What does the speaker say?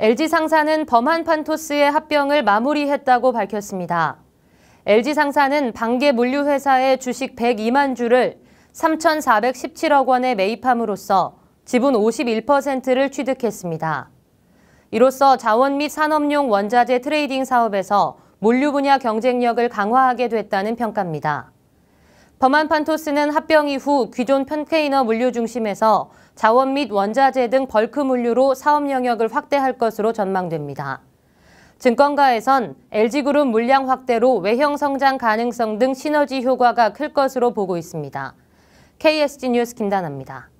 LG 상사는 범한 판토스의 합병을 마무리했다고 밝혔습니다. LG 상사는 방계 물류회사의 주식 102만 주를 3,417억 원에 매입함으로써 지분 51%를 취득했습니다. 이로써 자원 및 산업용 원자재 트레이딩 사업에서 물류 분야 경쟁력을 강화하게 됐다는 평가입니다. 범한 판토스는 합병 이후 기존 컨테이너 물류 중심에서 자원 및 원자재 등 벌크 물류로 사업 영역을 확대할 것으로 전망됩니다. 증권가에선 LG그룹 물량 확대로 외형 성장 가능성 등 시너지 효과가 클 것으로 보고 있습니다. KSG 뉴스 김단아입니다.